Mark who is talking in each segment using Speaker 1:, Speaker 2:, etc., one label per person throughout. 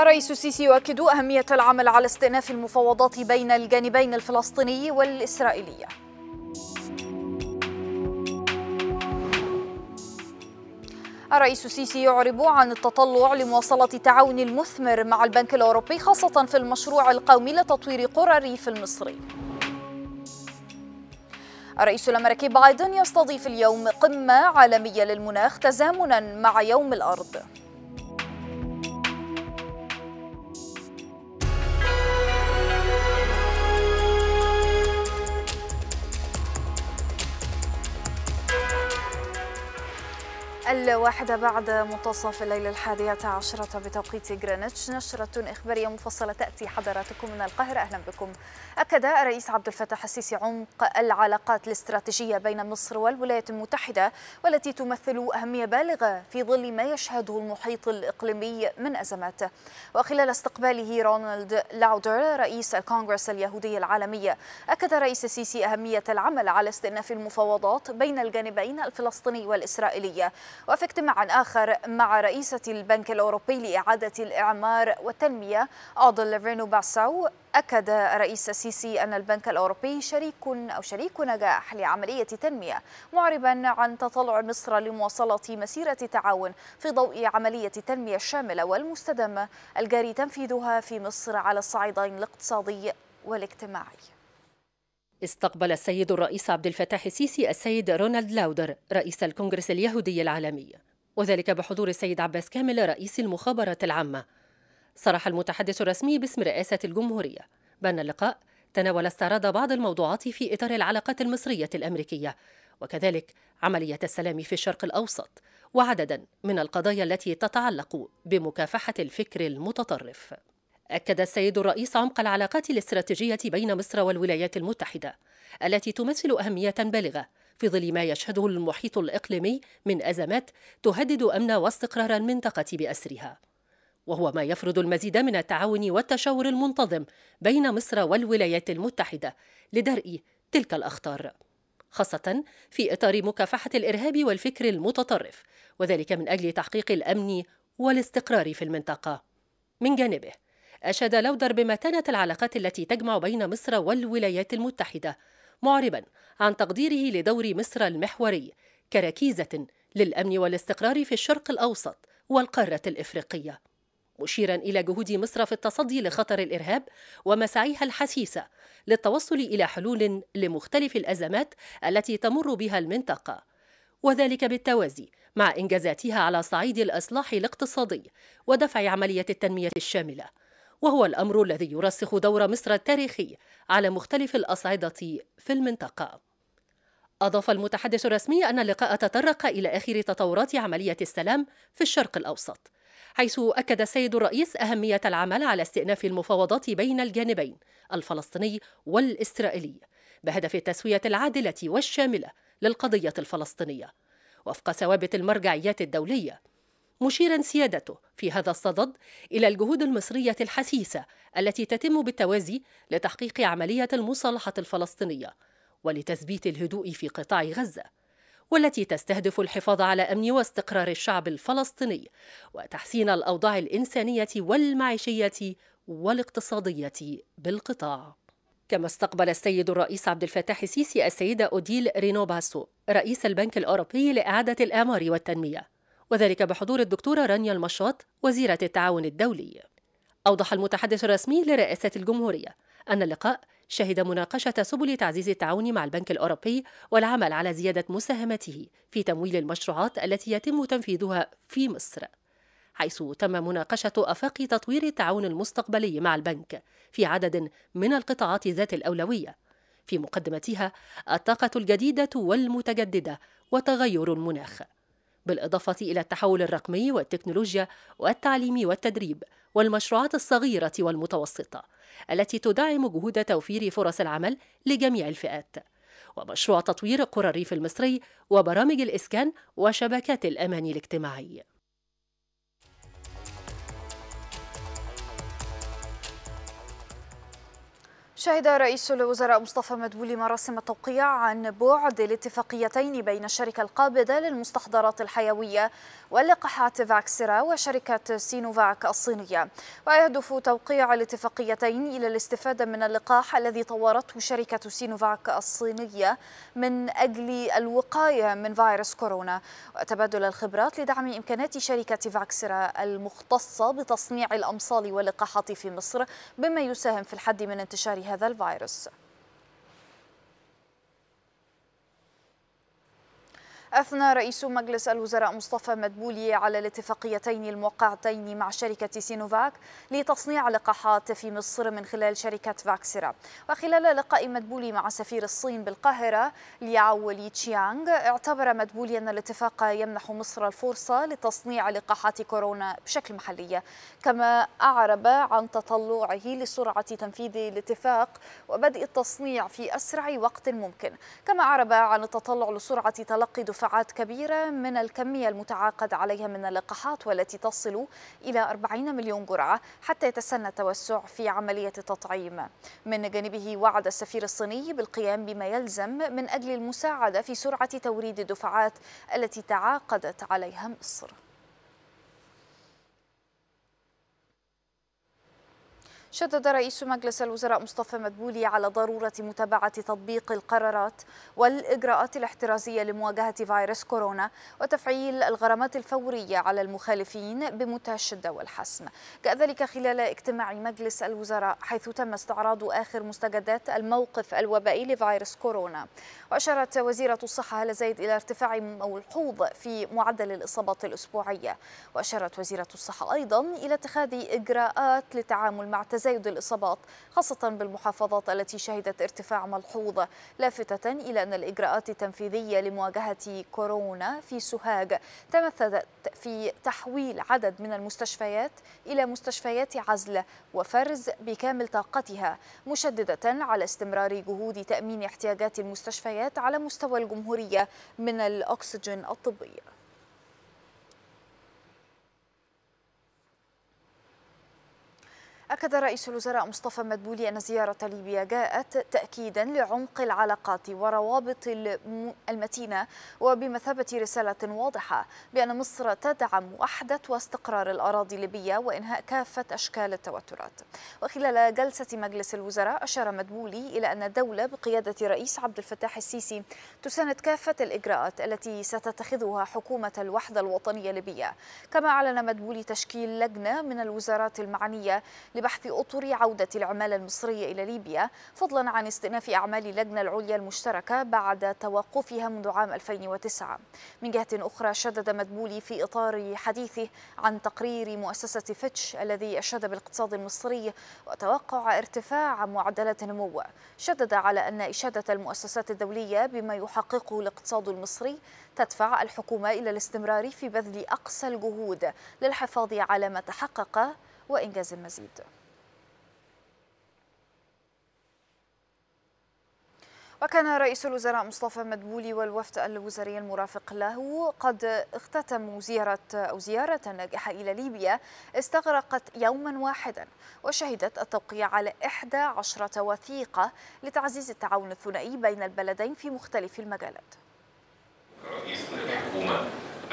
Speaker 1: الرئيس السيسي يؤكد أهمية العمل على استئناف المفاوضات بين الجانبين الفلسطيني والإسرائيلي الرئيس السيسي يعرب عن التطلع لمواصلة تعاون المثمر مع البنك الأوروبي خاصة في المشروع القومي لتطوير قرى الريف المصري الرئيس الأمريكي بايدن يستضيف اليوم قمة عالمية للمناخ تزامنا مع يوم الأرض الواحدة بعد منتصف الليل الحادية عشرة بتوقيت غرينتش نشرة إخبارية مفصلة تأتي حضراتكم من القاهرة أهلا بكم أكد الرئيس عبد الفتاح السيسي عمق العلاقات الاستراتيجية بين مصر والولايات المتحدة والتي تمثل أهمية بالغة في ظل ما يشهده المحيط الإقليمي من أزمات وخلال استقباله رونالد لاودر رئيس الكونغرس اليهودي العالمي أكد الرئيس السيسي أهمية العمل على استئناف المفاوضات بين الجانبين الفلسطيني والإسرائيلي وفي اجتماع آخر مع رئيسة البنك الأوروبي لإعادة الإعمار والتنمية أودل رينو باساو أكد رئيس السيسي أن البنك الأوروبي شريك أو شريك نجاح لعملية تنمية معربا عن تطلع مصر لمواصلة مسيرة التعاون في ضوء عملية التنمية الشاملة والمستدامة الجاري تنفيذها في مصر على الصعيدين الاقتصادي والاجتماعي
Speaker 2: استقبل السيد الرئيس عبد الفتاح السيسي السيد رونالد لاودر رئيس الكونغرس اليهودي العالمي وذلك بحضور السيد عباس كامل رئيس المخابرات العامة صرح المتحدث الرسمي باسم رئاسة الجمهورية بأن اللقاء تناول استعراض بعض الموضوعات في إطار العلاقات المصرية الأمريكية وكذلك عملية السلام في الشرق الأوسط وعددا من القضايا التي تتعلق بمكافحة الفكر المتطرف أكد السيد الرئيس عمق العلاقات الاستراتيجية بين مصر والولايات المتحدة التي تمثل أهمية بالغة في ظل ما يشهده المحيط الإقليمي من أزمات تهدد أمن واستقرار المنطقة بأسرها وهو ما يفرض المزيد من التعاون والتشاور المنتظم بين مصر والولايات المتحدة لدرء تلك الأخطار خاصة في إطار مكافحة الإرهاب والفكر المتطرف وذلك من أجل تحقيق الأمن والاستقرار في المنطقة من جانبه أشاد لودر بمتانة العلاقات التي تجمع بين مصر والولايات المتحدة معربا عن تقديره لدور مصر المحوري كركيزة للأمن والاستقرار في الشرق الأوسط والقارة الإفريقية مشيرا إلى جهود مصر في التصدي لخطر الإرهاب ومساعيها الحثيثة للتوصل إلى حلول لمختلف الأزمات التي تمر بها المنطقة وذلك بالتوازي مع إنجازاتها على صعيد الإصلاح الاقتصادي ودفع عملية التنمية الشاملة وهو الأمر الذي يرسخ دور مصر التاريخي على مختلف الأصعدة في المنطقة أضاف المتحدث الرسمي أن اللقاء تطرق إلى آخر تطورات عملية السلام في الشرق الأوسط حيث أكد السيد الرئيس أهمية العمل على استئناف المفاوضات بين الجانبين الفلسطيني والإسرائيلي بهدف التسوية العادلة والشاملة للقضية الفلسطينية وفق ثوابت المرجعيات الدولية مشيرا سيادته في هذا الصدد إلى الجهود المصرية الحثيثة التي تتم بالتوازي لتحقيق عملية المصالحة الفلسطينية ولتثبيت الهدوء في قطاع غزة والتي تستهدف الحفاظ على أمن واستقرار الشعب الفلسطيني وتحسين الأوضاع الإنسانية والمعيشية والاقتصادية بالقطاع كما استقبل السيد الرئيس عبد الفتاح السيسي السيدة أوديل رينو باسو رئيس البنك الأوروبي لإعادة الاعمار والتنمية وذلك بحضور الدكتورة رانيا المشاط وزيرة التعاون الدولي أوضح المتحدث الرسمي لرئاسة الجمهورية أن اللقاء شهد مناقشة سبل تعزيز التعاون مع البنك الأوروبي والعمل على زيادة مساهمته في تمويل المشروعات التي يتم تنفيذها في مصر حيث تم مناقشة أفاق تطوير التعاون المستقبلي مع البنك في عدد من القطاعات ذات الأولوية في مقدمتها الطاقة الجديدة والمتجددة وتغير المناخ بالإضافة إلى التحول الرقمي والتكنولوجيا والتعليم والتدريب والمشروعات الصغيرة والمتوسطة التي تدعم جهود توفير فرص العمل لجميع الفئات ومشروع تطوير قرى الريف المصري وبرامج الإسكان وشبكات الأمان الاجتماعي
Speaker 1: شهد رئيس الوزراء مصطفى مدبولي مراسم التوقيع عن بعد الاتفاقيتين بين الشركة القابضة للمستحضرات الحيوية ولقاحات فاكسرا وشركة سينوفاك الصينية ويهدف توقيع الاتفاقيتين إلى الاستفادة من اللقاح الذي طورته شركة سينوفاك الصينية من أجل الوقاية من فيروس كورونا وتبادل الخبرات لدعم إمكانات شركة فاكسرا المختصة بتصنيع الأمصال واللقاحات في مصر بما يساهم في الحد من انتشار هذا الفيروس أثنى رئيس مجلس الوزراء مصطفى مدبولي على الاتفاقيتين الموقعتين مع شركة سينوفاك لتصنيع لقاحات في مصر من خلال شركة فاكسيرا وخلال لقاء مدبولي مع سفير الصين بالقاهرة لياو لي تشيانغ اعتبر مدبولي أن الاتفاق يمنح مصر الفرصة لتصنيع لقاحات كورونا بشكل محلي كما أعرب عن تطلعه لسرعة تنفيذ الاتفاق وبدء التصنيع في أسرع وقت ممكن كما أعرب عن التطلع لسرعة تلقي دفاع دفعات كبيرة من الكمية المتعاقد عليها من اللقاحات والتي تصل إلى 40 مليون جرعة حتى يتسنى التوسع في عملية التطعيم من جانبه وعد السفير الصيني بالقيام بما يلزم من أجل المساعدة في سرعة توريد الدفعات التي تعاقدت عليها مصر شدد رئيس مجلس الوزراء مصطفى مدبولي على ضرورة متابعة تطبيق القرارات والإجراءات الاحترازية لمواجهة فيروس كورونا وتفعيل الغرامات الفورية على المخالفين بمنتهى الشدة والحسم كذلك خلال اجتماع مجلس الوزراء حيث تم استعراض آخر مستجدات الموقف الوبائي لفيروس كورونا وأشارت وزيرة الصحة هالة زايد إلى ارتفاع ملحوظ في معدل الإصابات الأسبوعية وأشارت وزيرة الصحة أيضا إلى اتخاذ إجراءات للتعامل مع تزايد الإصابات خاصة بالمحافظات التي شهدت ارتفاع ملحوظ لافتة إلى أن الإجراءات التنفيذية لمواجهة كورونا في سوهاج تمثلت في تحويل عدد من المستشفيات إلى مستشفيات عزل وفرز بكامل طاقتها مشددة على استمرار جهود تأمين احتياجات المستشفيات على مستوى الجمهورية من الأكسجين الطبي أكد رئيس الوزراء مصطفى مدبولي أن زيارة ليبيا جاءت تأكيدا لعمق العلاقات وروابط المتينة وبمثابة رسالة واضحة بأن مصر تدعم وحدة واستقرار الأراضي الليبية وإنهاء كافة أشكال التوترات وخلال جلسة مجلس الوزراء أشار مدبولي إلى أن الدولة بقيادة رئيس عبد الفتاح السيسي تساند كافة الإجراءات التي ستتخذها حكومة الوحدة الوطنية الليبية كما أعلن مدبولي تشكيل لجنة من الوزارات المعنية لبحث أطر عودة العمالة المصرية إلى ليبيا فضلا عن استئناف أعمال اللجنة العليا المشتركة بعد توقفها منذ عام 2009 من جهة أخرى شدد مدبولي في إطار حديثه عن تقرير مؤسسة فيتش الذي أشاد بالاقتصاد المصري وتوقع ارتفاع معدلات النمو شدد على أن إشادة المؤسسات الدولية بما يحققه الاقتصاد المصري تدفع الحكومة إلى الاستمرار في بذل أقصى الجهود للحفاظ على ما تحقق وإنجاز المزيد وكان رئيس الوزراء مصطفى مدبولي والوفد الوزاري المرافق له قد اختتموا زيارة أو زيارة ناجحة إلى ليبيا استغرقت يوما واحدا وشهدت التوقيع على 11 وثيقة لتعزيز التعاون الثنائي بين البلدين في مختلف المجالات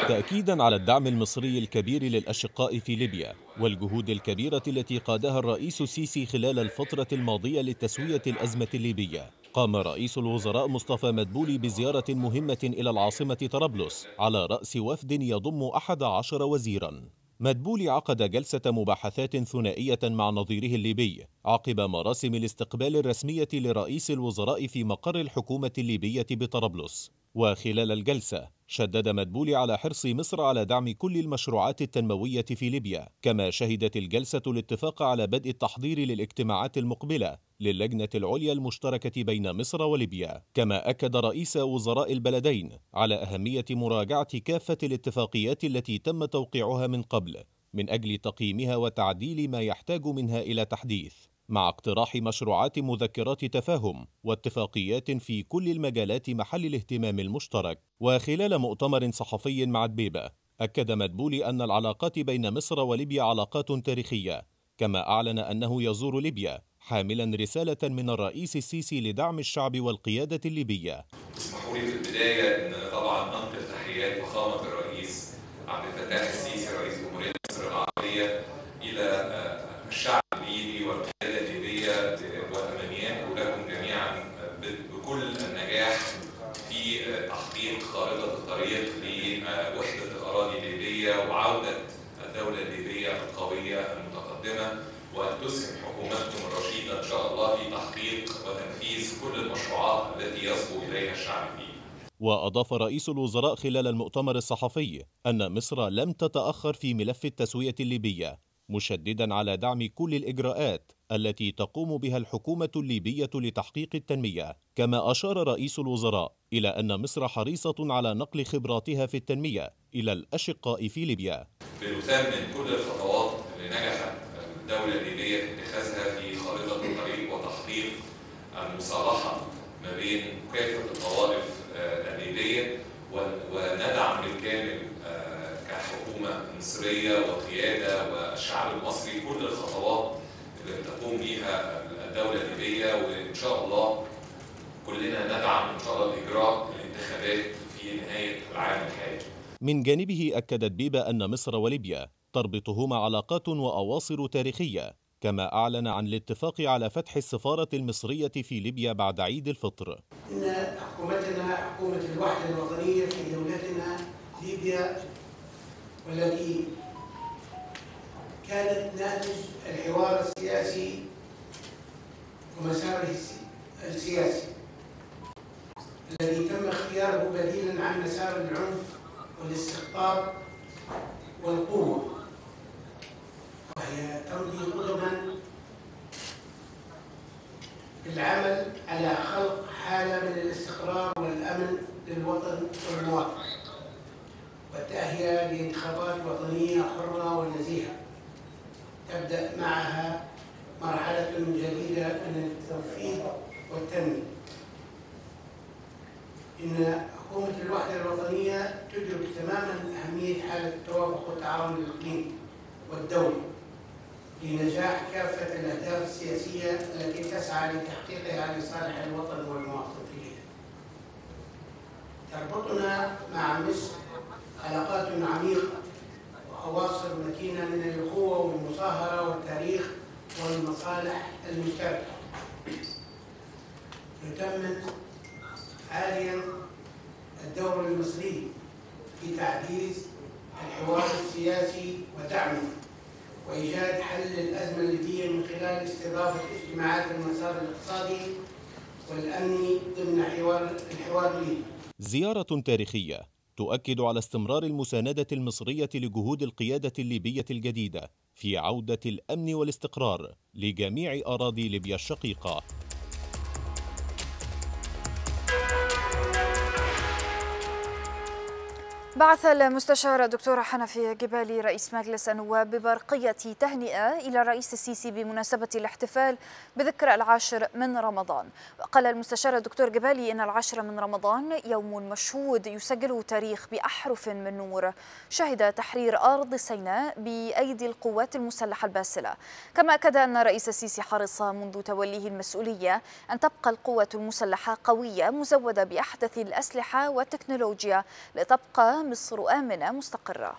Speaker 3: تأكيدا على الدعم المصري الكبير للأشقاء في ليبيا والجهود الكبيرة التي قادها الرئيس السيسي خلال الفترة الماضية لتسوية الأزمة الليبية قام رئيس الوزراء مصطفى مدبولي بزيارة مهمة إلى العاصمة طرابلس على رأس وفد يضم أحد عشر وزيرا مدبولي عقد جلسة مباحثات ثنائية مع نظيره الليبي عقب مراسم الاستقبال الرسمية لرئيس الوزراء في مقر الحكومة الليبية بطرابلس وخلال الجلسة شدد مدبولي على حرص مصر على دعم كل المشروعات التنموية في ليبيا كما شهدت الجلسة الاتفاق على بدء التحضير للاجتماعات المقبلة للجنة العليا المشتركة بين مصر وليبيا كما أكد رئيس وزراء البلدين على أهمية مراجعة كافة الاتفاقيات التي تم توقيعها من قبل من أجل تقييمها وتعديل ما يحتاج منها إلى تحديث مع اقتراح مشروعات مذكرات تفاهم واتفاقيات في كل المجالات محل الاهتمام المشترك وخلال مؤتمر صحفي مع دبيبة أكد مدبولي أن العلاقات بين مصر وليبيا علاقات تاريخية كما أعلن أنه يزور ليبيا حاملا رسالة من الرئيس السيسي لدعم الشعب والقيادة الليبية
Speaker 4: اسمحوا لي في البداية أن طبعا أنقل تحيات فخامة الرئيس عبد الفتاح السيسي رئيس جمهورية مصر العربية إلى الشعب الليبي والقياده
Speaker 3: الليبيه وامانيان لكم جميعا بكل النجاح في تحقيق خارطه الطريق
Speaker 5: لوحده الاراضي الليبيه وعوده الدوله الليبيه القويه المتقدمه وان تسهم حكومتكم الرشيده ان شاء الله في تحقيق وتنفيذ كل المشروعات التي يصبو اليها الشعب الليبي.
Speaker 3: وأضاف رئيس الوزراء خلال المؤتمر الصحفي أن مصر لم تتأخر في ملف التسوية الليبية مشددا على دعم كل الاجراءات التي تقوم بها الحكومه الليبيه لتحقيق التنميه كما اشار رئيس الوزراء الى ان مصر حريصه على نقل خبراتها في التنميه الى الاشقاء في ليبيا بنثمن كل الخطوات اللي نجحت الدوله الليبيه في اتخاذها في خارطه الطريق وتحقيق المصالحه ما بين كافه الطوائف آه، الليبيه وندعم بالكامل
Speaker 5: مصريه وقياده والشعب المصري كل الخطوات اللي بتقوم بيها الدوله الليبيه وان شاء الله كلنا ندعم ان شاء الله اجراء الانتخابات في
Speaker 3: نهايه العام الحالي. من جانبه اكدت بيبا ان مصر وليبيا تربطهما علاقات واواصر تاريخيه كما اعلن عن الاتفاق على فتح السفاره المصريه في ليبيا بعد عيد الفطر.
Speaker 6: ان حكومتنا حكومه الوحده الوطنيه في دولتنا ليبيا والتي كانت ناتج الحوار السياسي ومساره السياسي الذي تم اختياره بديلا عن مسار العنف والاستقطاب والقوة وهي تمضي قدما بالعمل على خلق حالة من الاستقرار والأمن للوطن والمواطن الأهلة بانتخابات وطنية حرة ونزيهة تبدأ معها مرحلة جديدة من الترفيه والتنمية إن حكومة الوحدة الوطنية تدرك تماما أهمية حالة التوافق والتعاون الإقليمي والدولي لنجاح كافة الأهداف السياسية التي تسعى لتحقيقها لصالح الوطن والمواطن تربطنا مع مصر علاقات عميقة وأواصر متينة من الأخوة والمصاهرة والتاريخ والمصالح المشتركة يتمم حاليا الدور المصري في تعزيز الحوار السياسي ودعمه وإيجاد حل الأزمة الليبية من خلال استضافة اجتماعات المسار الاقتصادي والأمني ضمن حوار الحوار الليبي
Speaker 3: زيارة تاريخية تؤكد على استمرار المساندة المصرية لجهود القيادة الليبية الجديدة في عودة الأمن والاستقرار لجميع أراضي ليبيا الشقيقة
Speaker 1: بعث المستشار الدكتور حنفي جبالي رئيس مجلس النواب ببرقية تهنئة إلى الرئيس السيسي بمناسبة الاحتفال بذكرى العاشر من رمضان وقال المستشار الدكتور جبالي إن العاشر من رمضان يوم مشهود يسجله تاريخ بأحرف من نور شهد تحرير أرض سيناء بأيدي القوات المسلحة الباسلة كما أكد أن الرئيس السيسي حرص منذ توليه المسؤولية أن تبقى القوات المسلحة قوية مزودة بأحدث الأسلحة والتكنولوجيا لتبقى مصر آمنة مستقرة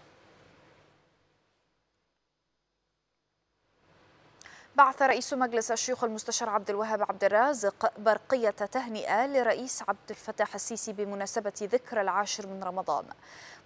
Speaker 1: بعث رئيس مجلس الشيوخ المستشار عبد الوهاب عبد الرازق برقية تهنئة لرئيس عبد الفتاح السيسي بمناسبة ذكرى العاشر من رمضان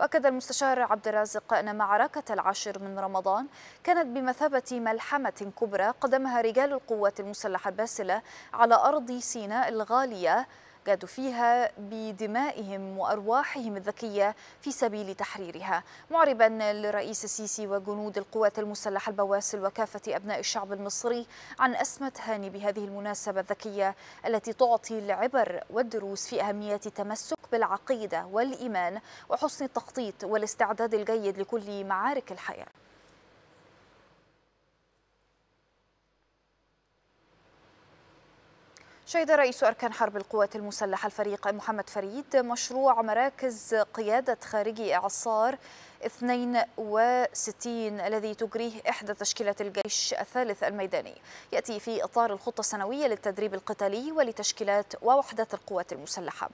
Speaker 1: وأكد المستشار عبد الرازق أن معركة العاشر من رمضان كانت بمثابة ملحمة كبرى قدمها رجال القوات المسلحة الباسلة على أرض سيناء الغالية جادوا فيها بدمائهم وأرواحهم الذكية في سبيل تحريرها معربا للرئيس السيسي وجنود القوات المسلحة البواسل وكافة أبناء الشعب المصري عن أسمة هاني بهذه المناسبة الذكية التي تعطي العبر والدروس في أهمية التمسك بالعقيدة والإيمان وحسن التخطيط والاستعداد الجيد لكل معارك الحياة شهد رئيس أركان حرب القوات المسلحة الفريق محمد فريد مشروع مراكز قيادة خارجي إعصار 62 الذي تجريه إحدى تشكيلات الجيش الثالث الميداني يأتي في إطار الخطة السنوية للتدريب القتالي ولتشكيلات ووحدات القوات المسلحة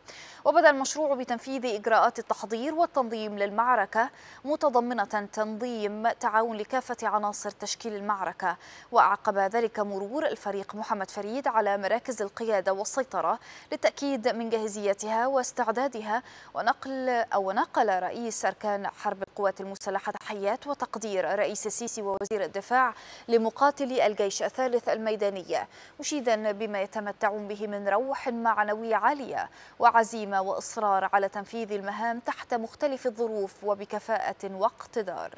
Speaker 1: وبدأ المشروع بتنفيذ إجراءات التحضير والتنظيم للمعركة متضمنة تنظيم تعاون لكافة عناصر تشكيل المعركة وأعقب ذلك مرور الفريق محمد فريد على مراكز القيادة والسيطرة للتأكيد من جاهزيتها واستعدادها ونقل أو نقل رئيس أركان حرب القوات القوات المسلحة تحيات وتقدير رئيس السيسي ووزير الدفاع لمقاتلي الجيش الثالث الميدانية مشيدا بما يتمتعون به من روح معنوية عالية وعزيمة وإصرار على تنفيذ المهام تحت مختلف الظروف وبكفاءة واقتدار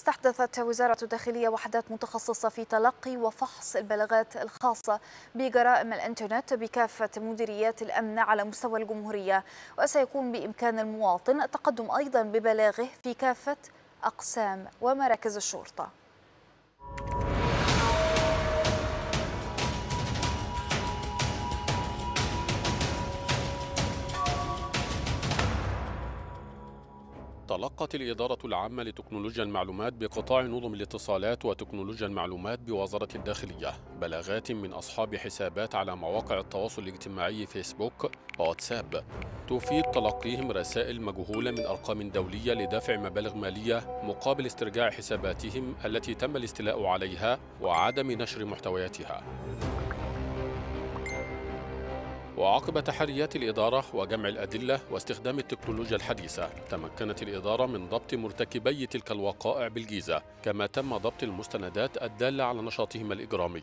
Speaker 1: استحدثت وزارة الداخلية وحدات متخصصة في تلقي وفحص البلاغات الخاصة بجرائم الانترنت بكافة مديريات الأمن على مستوى الجمهورية وسيكون بإمكان المواطن التقدم أيضا ببلاغه في كافة أقسام ومراكز الشرطة
Speaker 5: تلقت الإدارة العامة لتكنولوجيا المعلومات بقطاع نظم الاتصالات وتكنولوجيا المعلومات بوزارة الداخلية بلاغات من أصحاب حسابات على مواقع التواصل الاجتماعي فيسبوك وواتساب تفيد تلقيهم رسائل مجهولة من أرقام دولية لدفع مبالغ مالية مقابل استرجاع حساباتهم التي تم الاستيلاء عليها وعدم نشر محتوياتها وعقب تحريات الإدارة وجمع الأدلة واستخدام التكنولوجيا الحديثة تمكنت الإدارة من ضبط مرتكبي تلك الوقائع بالجيزة كما تم ضبط المستندات الدالة على نشاطهم الإجرامي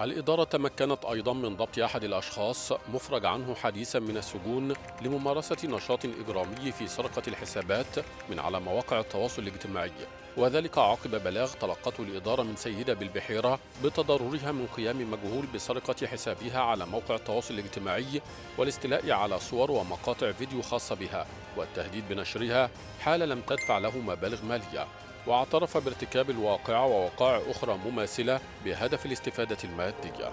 Speaker 5: الإدارة تمكنت أيضا من ضبط أحد الأشخاص مفرج عنه حديثا من السجون لممارسة نشاط إجرامي في سرقة الحسابات من على مواقع التواصل الاجتماعي وذلك عقب بلاغ تلقته الإدارة من سيدة بالبحيرة بتضررها من قيام مجهول بسرقة حسابها على موقع التواصل الاجتماعي والاستيلاء على صور ومقاطع فيديو خاصة بها والتهديد بنشرها حال لم تدفع له مبالغ مالية واعترف بارتكاب الواقعة ووقائع أخرى مماثلة بهدف الاستفادة المادية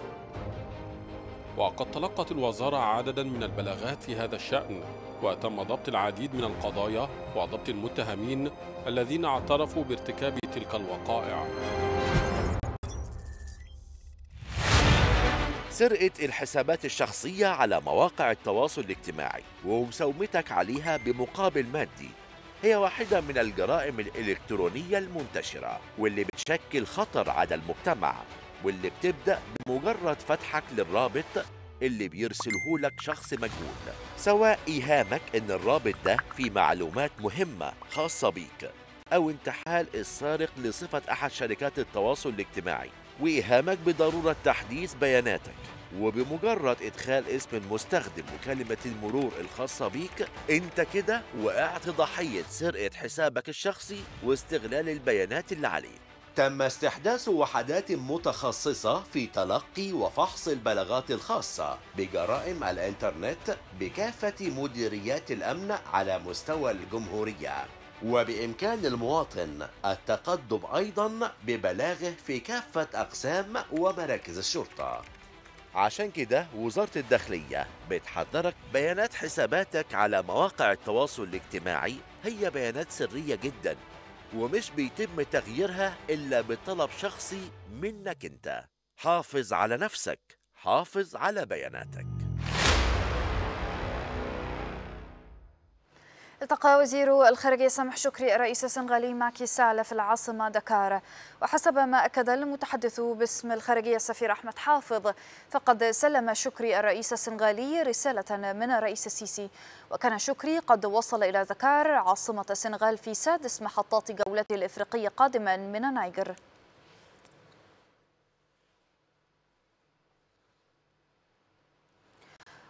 Speaker 5: وقد تلقت الوزارة عددا من البلاغات في هذا الشأن وتم ضبط العديد من القضايا وضبط المتهمين الذين اعترفوا بارتكاب تلك
Speaker 7: الوقائع سرقة الحسابات الشخصية على مواقع التواصل الاجتماعي ومساومتك عليها بمقابل مادي هي واحدة من الجرائم الإلكترونية المنتشرة واللي بتشكل خطر على المجتمع واللي بتبدأ بمجرد فتحك للرابط اللي بيرسله لك شخص مجهول سواء إيهامك إن الرابط ده فيه معلومات مهمة خاصة بيك أو انتحال السارق لصفة أحد شركات التواصل الاجتماعي وإيهامك بضرورة تحديث بياناتك وبمجرد إدخال اسم المستخدم وكلمة المرور الخاصة بيك أنت كده وقعت ضحية سرقة حسابك الشخصي واستغلال البيانات اللي عليك تم استحداث وحدات متخصصة في تلقي وفحص البلاغات الخاصة بجرائم الإنترنت بكافة مديريات الأمن على مستوى الجمهورية وبإمكان المواطن التقدم أيضا ببلاغه في كافة أقسام ومراكز الشرطة عشان كده وزارة الداخلية بتحذرك بيانات حساباتك على مواقع التواصل الاجتماعي هي بيانات سرية جدا ومش بيتم تغييرها إلا بطلب شخصي منك أنت حافظ على نفسك حافظ على بياناتك
Speaker 1: التقى وزير الخارجية سامح شكري الرئيس السنغالي ماكي سال في العاصمة دكار وحسب ما أكد المتحدث باسم الخارجية السفير أحمد حافظ فقد سلم شكري الرئيس السنغالي رسالة من الرئيس السيسي وكان شكري قد وصل إلى دكار عاصمة السنغال في سادس محطات جولته الإفريقية قادما من النيجر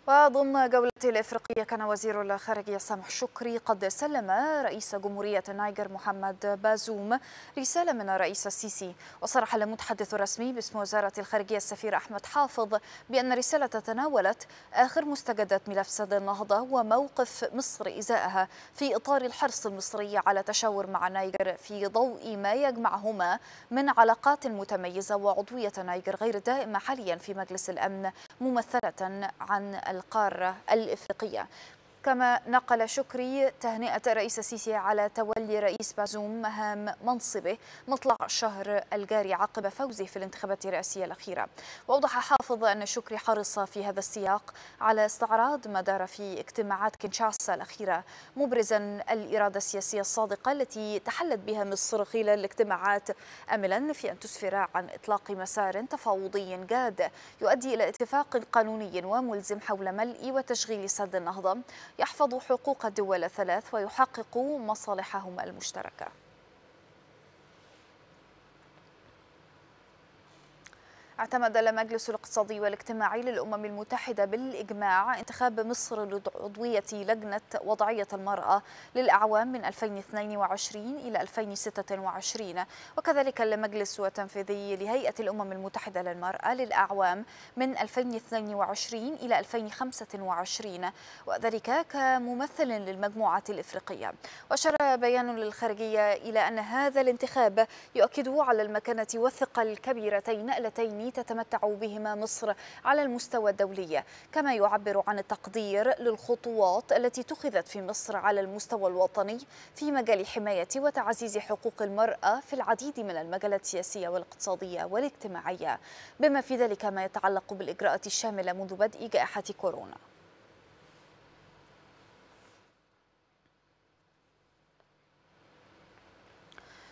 Speaker 1: وضمن جولة الإفريقية كان وزير الخارجية سامح شكري قد سلم رئيس جمهورية نايجر محمد بازوم رسالة من الرئيس السيسي وصرح المتحدث الرسمي باسم وزارة الخارجية السفير أحمد حافظ بأن الرسالة تناولت آخر مستجدات ملف سد النهضة وموقف مصر إزاءها في إطار الحرص المصري على تشاور مع نايجر في ضوء ما يجمعهما من علاقات متميزة وعضوية نايجر غير دائمة حاليا في مجلس الأمن ممثلة عن القارة الإفريقية كما نقل شكري تهنئة الرئيس السيسي على تولي رئيس بازوم مهام منصبه مطلع الشهر الجاري عقب فوزه في الانتخابات الرئاسية الأخيرة وأوضح حافظ أن شكري حرص في هذا السياق على استعراض ما دار في اجتماعات كينشاسا الأخيرة مبرزا الإرادة السياسية الصادقة التي تحلت بها مصر خلال الاجتماعات أملا في أن تسفر عن إطلاق مسار تفاوضي جاد يؤدي إلى اتفاق قانوني وملزم حول ملء وتشغيل سد النهضة يحفظ حقوق الدول الثلاث ويحقق مصالحهما المشتركه اعتمد المجلس الاقتصادي والاجتماعي للأمم المتحدة بالإجماع انتخاب مصر لعضوية لجنة وضعية المرأة للأعوام من 2022 إلى 2026 وكذلك المجلس التنفيذي لهيئة الأمم المتحدة للمرأة للأعوام من 2022 إلى 2025 وذلك كممثل للمجموعة الإفريقية وأشار بيان للخارجية إلى أن هذا الانتخاب يؤكد على المكانة والثقة الكبيرتين اللتين تتمتع بهما مصر على المستوى الدولي كما يعبر عن التقدير للخطوات التي اتخذت في مصر على المستوى الوطني في مجال حماية وتعزيز حقوق المرأة في العديد من المجالات السياسية والاقتصادية والاجتماعية بما في ذلك ما يتعلق بالإجراءات الشاملة منذ بدء جائحة كورونا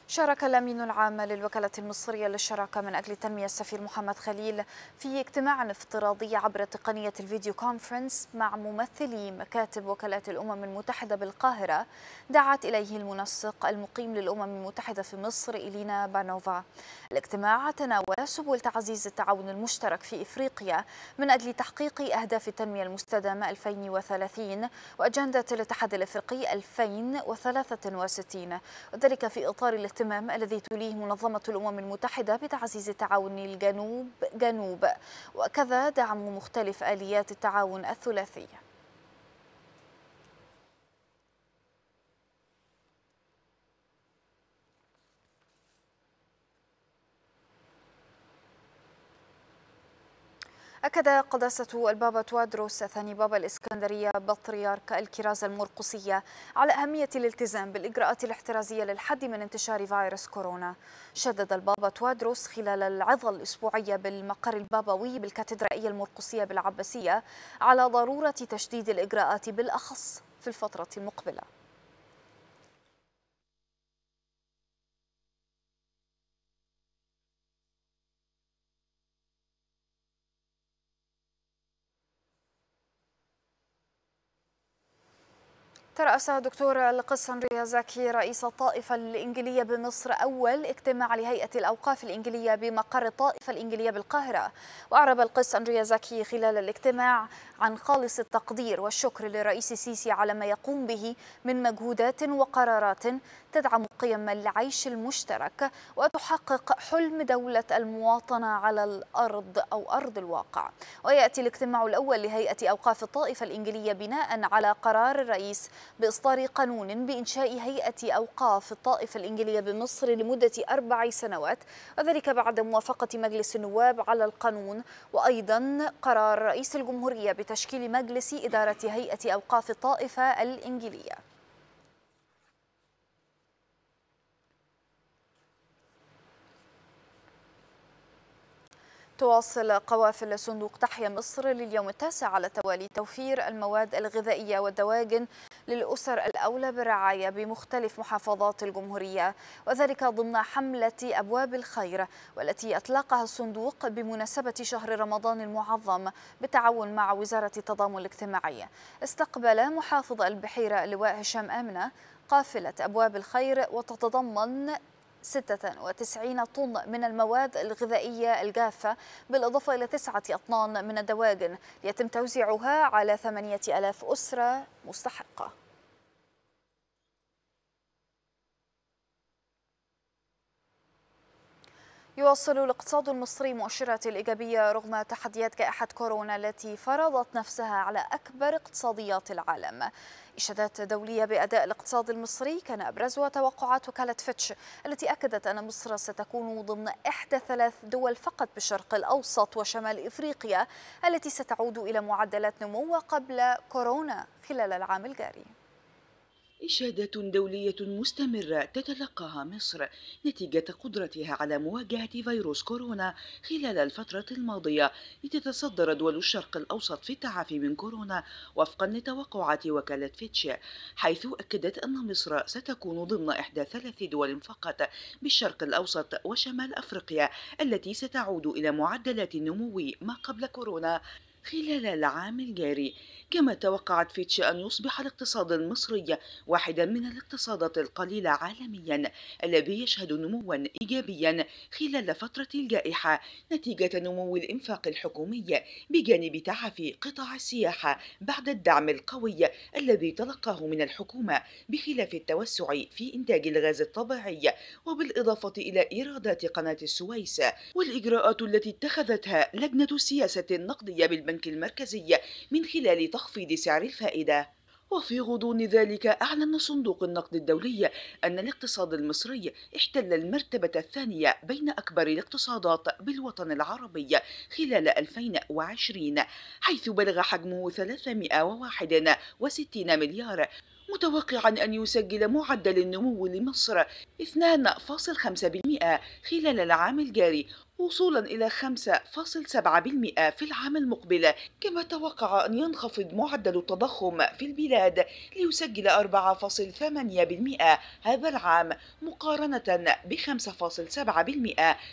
Speaker 1: شارك الأمين العام للوكالة المصرية للشراكة من أجل التنمية السفير محمد خليل في اجتماع افتراضي عبر تقنية الفيديو كونفرنس مع ممثلي مكاتب وكالات الأمم المتحدة بالقاهرة دعت إليه المنسق المقيم للأمم المتحدة في مصر إلينا بانوفا الاجتماع تناول سبل تعزيز التعاون المشترك في إفريقيا من أجل تحقيق أهداف التنمية المستدامة 2030 وأجندة الاتحاد الإفريقي 2063 وذلك في إطار الاهتمام الذي تليه منظمة الأمم المتحدة بتعزيز التعاون الجنوب جنوب وكذا دعم مختلف آليات التعاون الثلاثي أكد قداسة البابا توادروس ثاني بابا الإسكندرية بطريرك الكرازة المرقصية على أهمية الالتزام بالإجراءات الاحترازية للحد من انتشار فيروس كورونا شدد البابا توادروس خلال العظة الأسبوعية بالمقر البابوي بالكاتدرائية المرقصية بالعباسية على ضرورة تشديد الإجراءات بالأخص في الفترة المقبلة ترأس دكتور أندريا زكي رئيس الطائفة الإنجلية بمصر أول اجتماع لهيئة الأوقاف الإنجلية بمقر الطائفة الإنجلية بالقاهرة وأعرب القس أندريا زكي خلال الاجتماع عن خالص التقدير والشكر للرئيس السيسي على ما يقوم به من مجهودات وقرارات تدعم قيم العيش المشترك وتحقق حلم دولة المواطنة على الأرض أو أرض الواقع ويأتي الاجتماع الأول لهيئة أوقاف الطائفة الإنجليزية بناء على قرار الرئيس بإصدار قانون بإنشاء هيئة أوقاف الطائفة الإنجليزية بمصر لمدة أربع سنوات وذلك بعد موافقة مجلس النواب على القانون وأيضا قرار رئيس الجمهورية بتشكيل مجلس إدارة هيئة أوقاف الطائفة الإنجليزية تواصل قوافل صندوق تحيا مصر لليوم التاسع على التوالي توفير المواد الغذائية والدواجن للأسر الأولى بالرعاية بمختلف محافظات الجمهورية وذلك ضمن حملة أبواب الخير والتي أطلقها الصندوق بمناسبة شهر رمضان المعظم بالتعاون مع وزارة التضامن الاجتماعي استقبل محافظ البحيرة لواء هشام آمنة قافلة أبواب الخير وتتضمن 96 طن من المواد الغذائية الجافة بالإضافة إلى تسعة أطنان من الدواجن يتم توزيعها على 8000 أسرة مستحقة يواصل الاقتصاد المصري مؤشرات الإيجابية رغم تحديات جائحة كورونا التي فرضت نفسها على أكبر اقتصاديات العالم إشادات دولية بأداء الاقتصاد المصري كان أبرزها توقعات وكالة فيتش التي أكدت أن مصر ستكون ضمن إحدى ثلاث دول فقط بالشرق الأوسط وشمال إفريقيا التي ستعود إلى معدلات نمو قبل كورونا خلال العام الجاري
Speaker 8: اشادات دولية مستمرة تتلقاها مصر نتيجة قدرتها على مواجهة فيروس كورونا خلال الفترة الماضية لتتصدر دول الشرق الأوسط في التعافي من كورونا وفقا لتوقعات وكالة فيتش حيث أكدت أن مصر ستكون ضمن إحدى ثلاث دول فقط بالشرق الأوسط وشمال أفريقيا التي ستعود إلى معدلات النمو ما قبل كورونا خلال العام الجاري كما توقعت فيتش أن يصبح الاقتصاد المصري واحدا من الاقتصادات القليلة عالميا الذي يشهد نموا إيجابيا خلال فترة الجائحة نتيجة نمو الإنفاق الحكومي بجانب تعافي قطاع السياحة بعد الدعم القوي الذي تلقاه من الحكومة بخلاف التوسع في إنتاج الغاز الطبيعي وبالإضافة إلى إيرادات قناة السويس والإجراءات التي اتخذتها لجنة السياسة النقدية بالبنك المركزي من خلال تخفيض سعر الفائدة وفي غضون ذلك أعلن صندوق النقد الدولي أن الاقتصاد المصري احتل المرتبة الثانية بين أكبر الاقتصادات بالوطن العربي خلال 2020 حيث بلغ حجمه 361 مليار متوقعا أن يسجل معدل النمو لمصر 2.5% خلال العام الجاري وصولا إلى 5.7% في العام المقبل كما توقع أن ينخفض معدل التضخم في البلاد ليسجل 4.8% هذا العام مقارنة ب 5.7%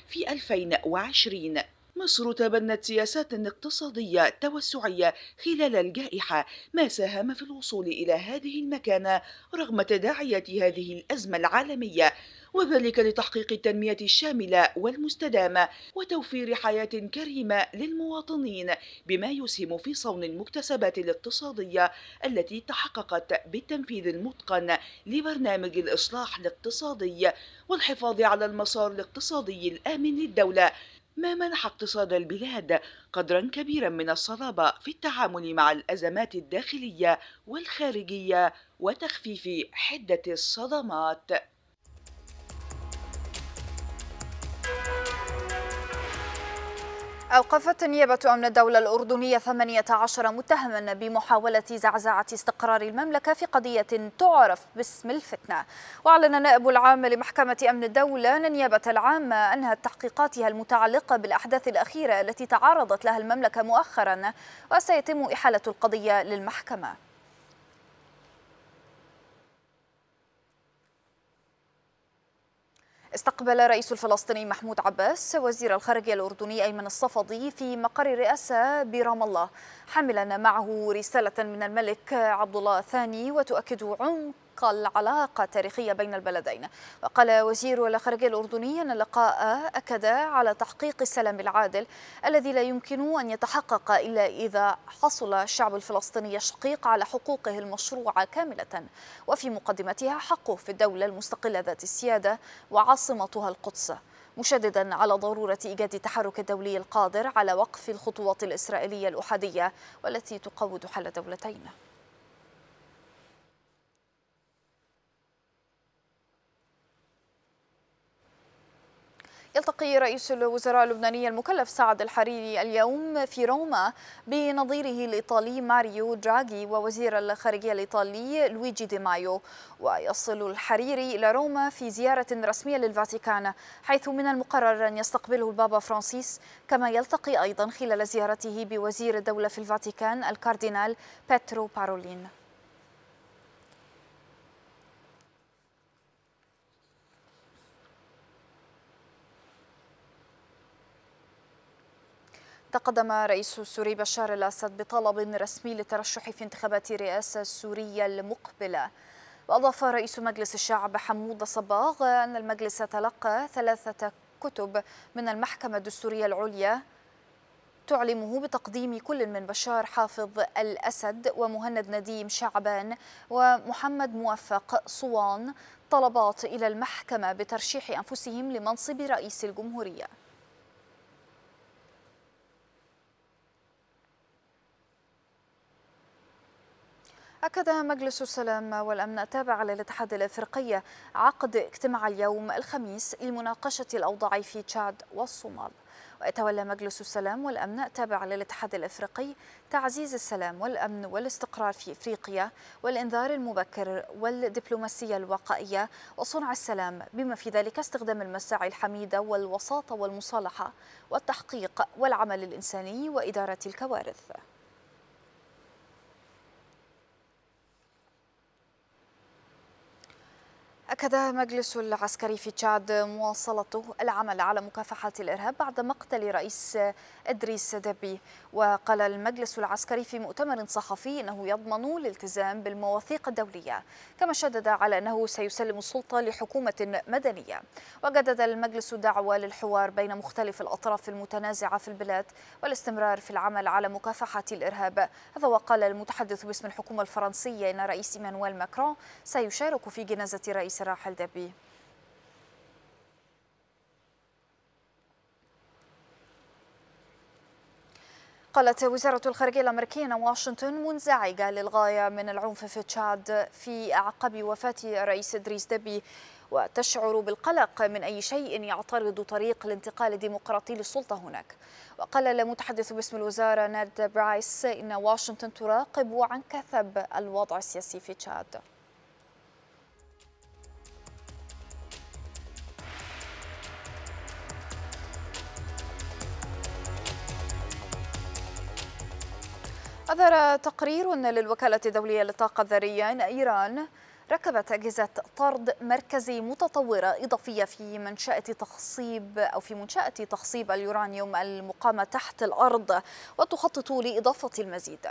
Speaker 8: في 2020 مصر تبنت سياسات اقتصادية توسعية خلال الجائحة ما ساهم في الوصول إلى هذه المكانة رغم تداعيات هذه الأزمة العالمية وذلك لتحقيق التنمية الشاملة والمستدامة وتوفير حياة كريمة للمواطنين بما يسهم في صون المكتسبات الاقتصادية التي تحققت بالتنفيذ المتقن لبرنامج الإصلاح الاقتصادي والحفاظ على المسار الاقتصادي الآمن للدولة ما منح اقتصاد البلاد قدرا كبيرا من الصلابة في التعامل مع الأزمات الداخلية والخارجية وتخفيف حدة الصدمات
Speaker 1: أوقفت نيابة أمن الدولة الأردنية 18 متهما بمحاولة زعزعة استقرار المملكة في قضية تعرف باسم الفتنة وأعلن نائب العام لمحكمة أمن الدولة أن النيابة العامة أنهت تحقيقاتها المتعلقة بالأحداث الأخيرة التي تعرضت لها المملكة مؤخرا وسيتم إحالة القضية للمحكمة استقبل الرئيس الفلسطيني محمود عباس وزير الخارجية الأردني أيمن الصفدي في مقر الرئاسة برام الله حملا معه رسالة من الملك عبد الله الثاني وتؤكد عمق عمق العلاقة التاريخية بين البلدين وقال وزير الخارجية الأردني أن اللقاء أكد على تحقيق السلام العادل الذي لا يمكن أن يتحقق إلا إذا حصل الشعب الفلسطيني الشقيق على حقوقه المشروعة كاملة وفي مقدمتها حقه في الدولة المستقلة ذات السيادة وعاصمتها القدس مشددا على ضرورة إيجاد تحرك دولي القادر على وقف الخطوات الإسرائيلية الأحادية والتي تقود حل دولتين يلتقي رئيس الوزراء اللبناني المكلف سعد الحريري اليوم في روما بنظيره الإيطالي ماريو دراغي ووزير الخارجية الإيطالي لويجي دي مايو ويصل الحريري إلى روما في زيارة رسمية للفاتيكان حيث من المقرر أن يستقبله البابا فرانسيس كما يلتقي أيضا خلال زيارته بوزير الدولة في الفاتيكان الكاردينال بيترو بارولين تقدم رئيس السوري بشار الأسد بطلب رسمي للترشح في انتخابات رئاسة السورية المقبلة وأضاف رئيس مجلس الشعب حمود صباغ أن المجلس تلقى ثلاثة كتب من المحكمة الدستورية العليا تعلمه بتقديم كل من بشار حافظ الأسد ومهند نديم شعبان ومحمد موفق صوان طلبات إلى المحكمة بترشيح أنفسهم لمنصب رئيس الجمهورية أكد مجلس السلام والأمن التابع للاتحاد الأفريقي عقد اجتماع اليوم الخميس لمناقشة الأوضاع في تشاد والصومال ويتولى مجلس السلام والأمن التابع للاتحاد الأفريقي تعزيز السلام والأمن والاستقرار في إفريقيا والإنذار المبكر والدبلوماسية الوقائية وصنع السلام بما في ذلك استخدام المساعي الحميدة والوساطة والمصالحة والتحقيق والعمل الإنساني وإدارة الكوارث أكد مجلس العسكري في تشاد مواصلته العمل على مكافحة الإرهاب بعد مقتل رئيس إدريس دبي وقال المجلس العسكري في مؤتمر صحفي أنه يضمن الالتزام بالمواثيق الدولية كما شدد على أنه سيسلم السلطة لحكومة مدنية وجدد المجلس دعوة للحوار بين مختلف الأطراف المتنازعة في البلاد والاستمرار في العمل على مكافحة الإرهاب هذا وقال المتحدث باسم الحكومة الفرنسية أن رئيس إيمانويل ماكرون سيشارك في جنازة رئيس راحل دبي قالت وزارة الخارجية الأمريكية أن واشنطن منزعجة للغاية من العنف في تشاد في أعقب وفاة رئيس إدريس دبي وتشعر بالقلق من أي شيء يعترض طريق الانتقال الديمقراطي للسلطة هناك وقال المتحدث باسم الوزارة ناد برايس إن واشنطن تراقب عن كثب الوضع السياسي في تشاد حذر تقرير للوكالة الدولية للطاقة الذرية أن إيران ركبت أجهزة طرد مركزي متطورة إضافية في منشأة تخصيب أو في منشأة تخصيب اليورانيوم المقامة تحت الأرض وتخطط لإضافة المزيد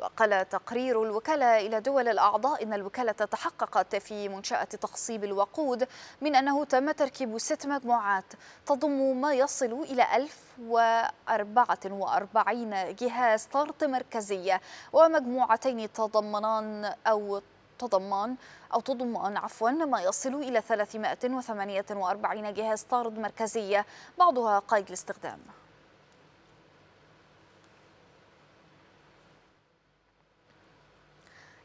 Speaker 1: وقال تقرير الوكالة إلى دول الأعضاء إن الوكالة تحققت في منشأة تخصيب الوقود من أنه تم تركيب ست مجموعات تضم ما يصل إلى 1044 جهاز طرد مركزي ومجموعتين تضمنان أو تضمن أو تضمن عفوا ما يصل إلى 348 جهاز طارد مركزية بعضها قيد الاستخدام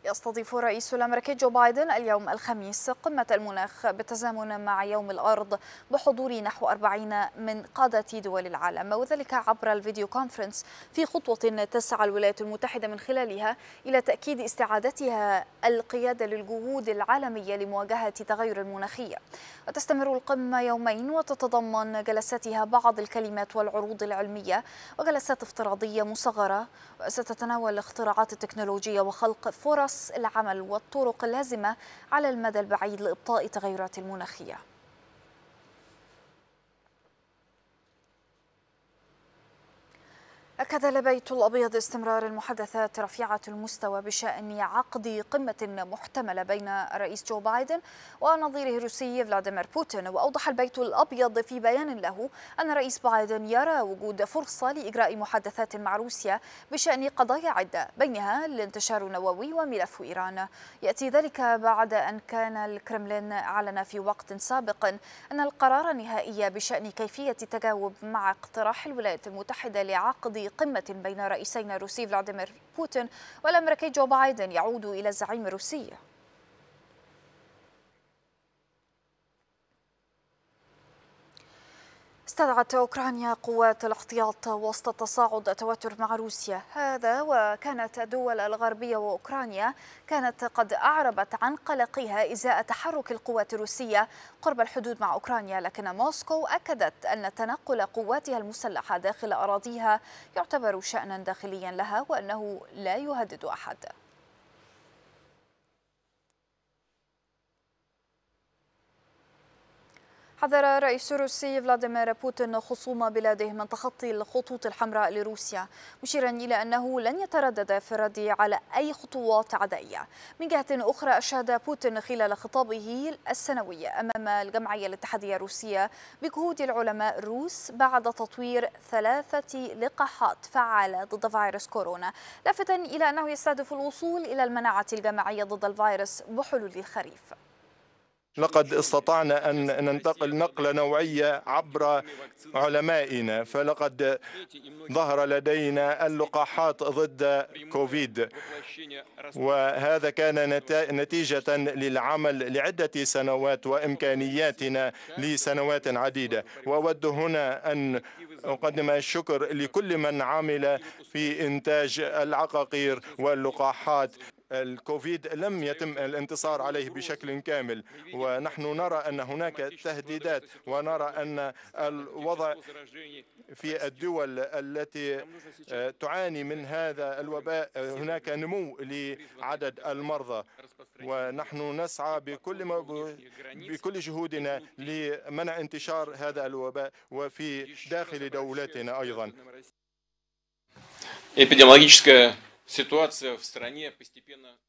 Speaker 1: يستضيف الرئيس الأمريكي جو بايدن اليوم الخميس قمة المناخ بالتزامن مع يوم الأرض بحضور نحو 40 من قادة دول العالم وذلك عبر الفيديو كونفرنس في خطوة تسعى الولايات المتحدة من خلالها إلى تأكيد استعادتها القيادة للجهود العالمية لمواجهة تغير المناخية وتستمر القمة يومين وتتضمن جلساتها بعض الكلمات والعروض العلمية وجلسات افتراضية مصغرة وستتناول الاختراعات التكنولوجية وخلق فرص فرص العمل والطرق اللازمة على المدى البعيد لإبطاء التغيرات المناخية أكد البيت الأبيض استمرار المحادثات رفيعة المستوى بشأن عقد قمة محتملة بين الرئيس جو بايدن ونظيره الروسي فلاديمير بوتين وأوضح البيت الأبيض في بيان له أن الرئيس بايدن يرى وجود فرصة لإجراء محادثات مع روسيا بشأن قضايا عدة بينها الانتشار النووي وملف إيران يأتي ذلك بعد أن كان الكرملين أعلن في وقت سابق أن القرار النهائي بشأن كيفية التجاوب مع اقتراح الولايات المتحدة لعقد قمة بين رئيسين الروسي فلاديمير بوتين والأمريكي جو بايدن يعود إلى الزعيم الروسي استدعت أوكرانيا قوات الاحتياط وسط تصاعد التوتر مع روسيا هذا وكانت الدول الغربية وأوكرانيا كانت قد أعربت عن قلقها إزاء تحرك القوات الروسية قرب الحدود مع أوكرانيا لكن موسكو أكدت أن تنقل قواتها المسلحة داخل أراضيها يعتبر شأنا داخليا لها وأنه لا يهدد أحد حذر الرئيس الروسي فلاديمير بوتين خصوم بلاده من تخطي الخطوط الحمراء لروسيا مشيرا إلى أنه لن يتردد في الرد على أي خطوات عدائية من جهة أخرى أشاد بوتين خلال خطابه السنوي أمام الجمعية الاتحادية الروسية بجهود العلماء الروس بعد تطوير ثلاثة لقاحات فعالة ضد فيروس كورونا لافتا إلى أنه يستهدف الوصول إلى المناعة الجماعية ضد الفيروس بحلول الخريف
Speaker 9: لقد استطعنا أن ننتقل نقلة نوعية عبر علمائنا فلقد ظهر لدينا اللقاحات ضد كوفيد وهذا كان نتيجة للعمل لعدة سنوات وإمكانياتنا لسنوات عديدة وأود هنا أن أقدم الشكر لكل من عمل في إنتاج العقاقير واللقاحات الكوفيد لم يتم الانتصار عليه بشكل كامل ونحن نرى أن هناك تهديدات ونرى أن الوضع في الدول التي آه، تعاني من هذا الوباء هناك نمو لعدد المرضى ونحن نسعى بكل ما بكل جهودنا لمنع انتشار هذا الوباء وفي داخل دولتنا أيضا
Speaker 5: Эпидемиологическая
Speaker 9: ситуация
Speaker 5: в стране постепенно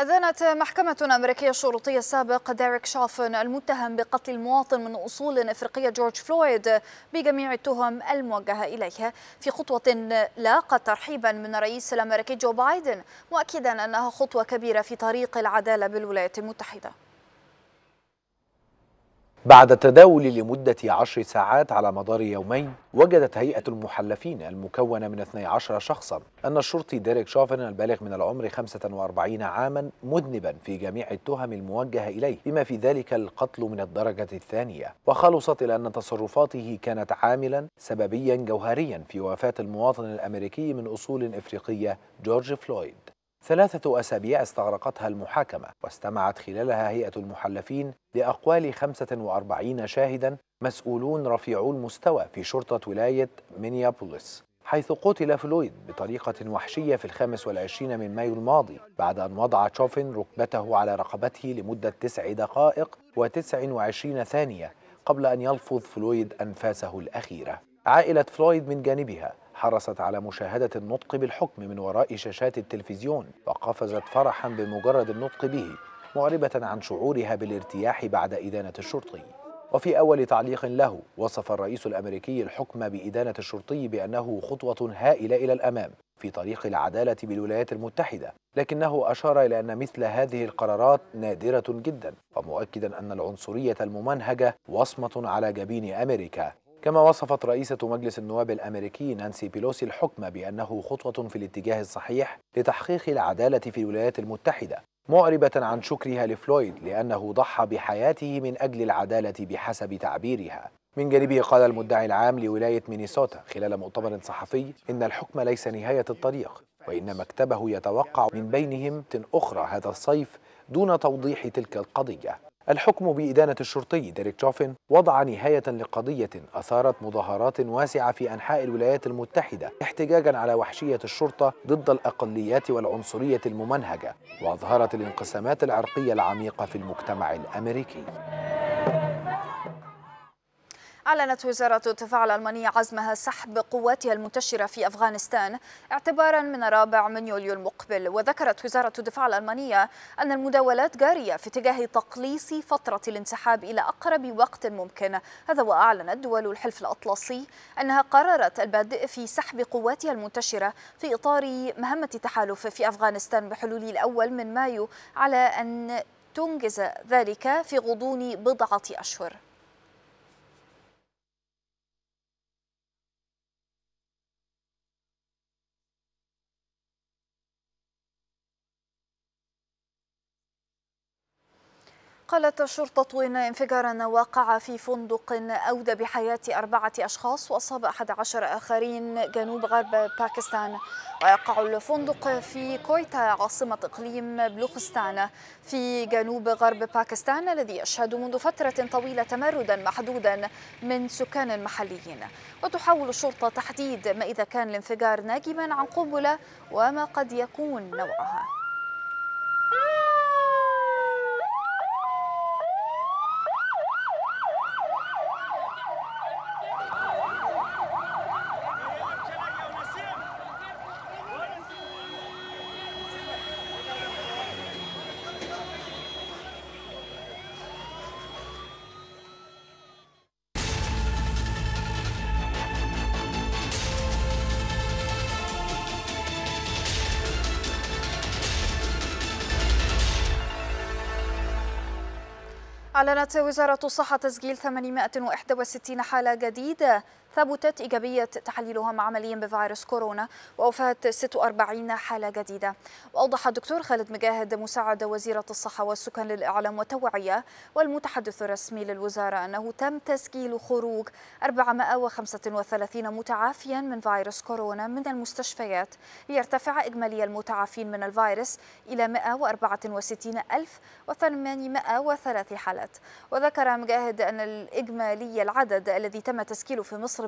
Speaker 1: أذنت محكمة أمريكية الشرطية السابق ديريك شافن المتهم بقتل المواطن من أصول أفريقية جورج فلويد بجميع التهم الموجهة إليه في خطوة لاقت ترحيبا من الرئيس الأمريكي جو بايدن مؤكدا أنها خطوة كبيرة في طريق العدالة بالولايات المتحدة
Speaker 4: بعد تداول لمدة عشر ساعات على مدار يومين وجدت هيئة المحلفين المكونة من 12 شخصا أن الشرطي ديريك شوفن البالغ من العمر 45 عاما مذنبا في جميع التهم الموجهة إليه بما في ذلك القتل من الدرجة الثانية وخلصت إلى أن تصرفاته كانت عاملا سببيا جوهريا في وفاة المواطن الأمريكي من أصول إفريقية جورج فلويد ثلاثة أسابيع استغرقتها المحاكمة واستمعت خلالها هيئة المحلفين لأقوال 45 شاهدا مسؤولون رفيعو المستوى في شرطة ولاية مينيابوليس حيث قتل فلويد بطريقة وحشية في الخامس والعشرين من مايو الماضي بعد أن وضع تشوفن ركبته على رقبته لمدة تسع دقائق وتسع وعشرين ثانية قبل أن يلفظ فلويد أنفاسه الأخيرة عائلة فلويد من جانبها حرصت على مشاهدة النطق بالحكم من وراء شاشات التلفزيون وقفزت فرحا بمجرد النطق به معربة عن شعورها بالارتياح بعد إدانة الشرطي وفي أول تعليق له وصف الرئيس الأمريكي الحكم بإدانة الشرطي بأنه خطوة هائلة إلى الأمام في طريق العدالة بالولايات المتحدة لكنه أشار إلى أن مثل هذه القرارات نادرة جدا ومؤكدا أن العنصرية الممنهجة وصمة على جبين أمريكا كما وصفت رئيسة مجلس النواب الأمريكي نانسي بيلوسي الحكم بأنه خطوة في الاتجاه الصحيح لتحقيق العدالة في الولايات المتحدة معربة عن شكرها لفلويد لأنه ضحى بحياته من أجل العدالة بحسب تعبيرها من جانبه قال المدعي العام لولاية مينيسوتا خلال مؤتمر صحفي إن الحكم ليس نهاية الطريق وإن مكتبه يتوقع من بينهم أخرى هذا الصيف دون توضيح تلك القضية الحكم بإدانة الشرطي ديريك جوفن وضع نهاية لقضية أثارت مظاهرات واسعة في أنحاء الولايات المتحدة احتجاجا على وحشية الشرطة ضد الأقليات والعنصرية الممنهجة وأظهرت الانقسامات العرقية العميقة في المجتمع الأمريكي
Speaker 1: أعلنت وزارة الدفاع الألمانية عزمها سحب قواتها المنتشرة في أفغانستان اعتبارا من الرابع من يوليو المقبل وذكرت وزارة الدفاع الألمانية أن المداولات جارية في اتجاه تقليص فترة الانسحاب إلى أقرب وقت ممكن هذا وأعلنت دول الحلف الأطلسي أنها قررت البدء في سحب قواتها المنتشرة في إطار مهمة التحالف في أفغانستان بحلول الأول من مايو على أن تنجز ذلك في غضون بضعة أشهر قالت الشرطة إن انفجارا وقع في فندق أودى بحياة أربعة أشخاص وأصاب 11 آخرين جنوب غرب باكستان ويقع الفندق في كويتا عاصمة إقليم بلوخستان في جنوب غرب باكستان الذي يشهد منذ فترة طويلة تمردا محدودا من سكان محليين وتحاول الشرطة تحديد ما إذا كان الانفجار ناجما عن قنبلة وما قد يكون نوعها أعلنت وزارة الصحة تسجيل 861 حالة جديدة ثبتت إيجابية تحليلهم عمليا بفيروس كورونا ووفاة 46 حالة جديدة وأوضح الدكتور خالد مجاهد مساعد وزيرة الصحة والسكان للإعلام والتوعية والمتحدث الرسمي للوزارة أنه تم تسجيل خروج 435 متعافيا من فيروس كورونا من المستشفيات ليرتفع إجمالي المتعافين من الفيروس إلى 164803 حالات وذكر مجاهد أن الإجمالي العدد الذي تم تسجيله في مصر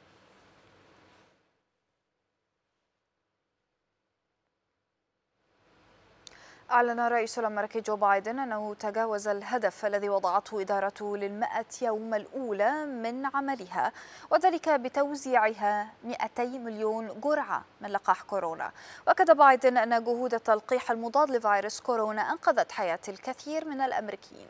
Speaker 1: أعلن الرئيس الأمريكي جو بايدن أنه تجاوز الهدف الذي وضعته إدارته للمئة يوم الأولى من عملها وذلك بتوزيعها 200 مليون جرعة من لقاح كورونا وأكد بايدن أن جهود التلقيح المضاد لفيروس كورونا أنقذت حياة الكثير من الأمريكيين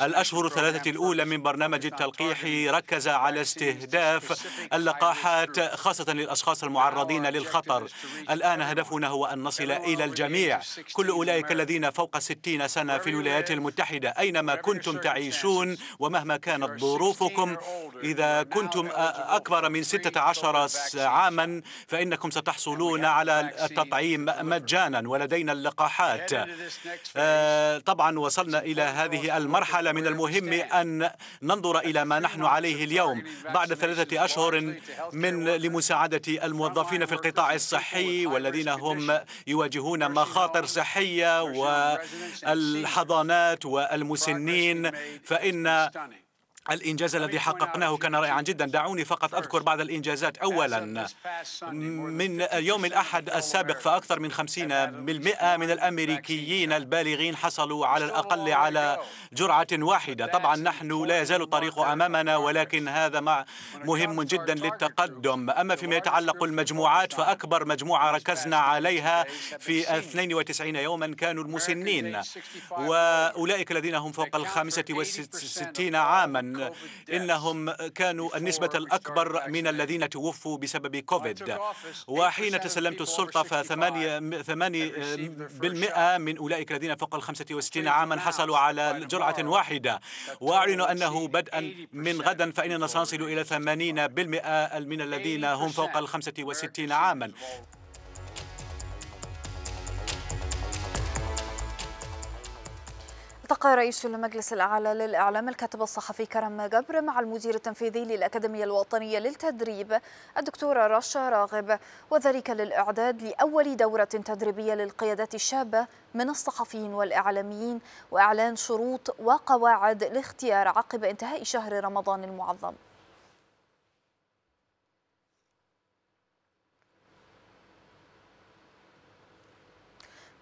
Speaker 10: الأشهر الثلاثة الأولى من برنامج التلقيح ركز على استهداف اللقاحات خاصة للأشخاص المعرضين للخطر الآن هدفنا هو أن نصل إلى الجميع كل أولئك الذين فوق 60 سنة في الولايات المتحدة أينما كنتم تعيشون ومهما كانت ظروفكم إذا كنتم أكبر من 16 عاما فإنكم ستحصلون على التطعيم مجانا ولدينا اللقاحات آه، طبعا وصلنا إلى هذه المرحلة من المهم أن ننظر إلى ما نحن عليه اليوم بعد ثلاثة أشهر من لمساعدة الموظفين في القطاع الصحي والذين هم يواجهون مخاطر صحية والحضانات والمسنين فإن الإنجاز الذي حققناه كان رائعا جدا دعوني فقط أذكر بعض الإنجازات أولا من يوم الأحد السابق فأكثر من 50% من الأمريكيين البالغين حصلوا على الأقل على جرعة واحدة طبعا نحن لا يزال الطريق أمامنا ولكن هذا مع مهم جدا للتقدم أما فيما يتعلق المجموعات فأكبر مجموعة ركزنا عليها في 92 يوما كانوا المسنين وأولئك الذين هم فوق الخامسة والستين عاما إنهم كانوا النسبة الأكبر من الذين توفوا بسبب كوفيد وحين تسلمت السلطة فثمانية من أولئك الذين فوق ال 65 عاما حصلوا على جرعة واحدة وأعلن أنه بدءا من غدا فإننا سنصل إلى 80% من الذين هم فوق ال 65 عاما
Speaker 1: التقى رئيس المجلس الأعلى للإعلام الكاتب الصحفي كرم جبر مع المدير التنفيذي للأكاديمية الوطنية للتدريب الدكتورة رشا راغب وذلك للإعداد لأول دورة تدريبية للقيادات الشابة من الصحفيين والإعلاميين وإعلان شروط وقواعد الاختيار عقب انتهاء شهر رمضان المعظم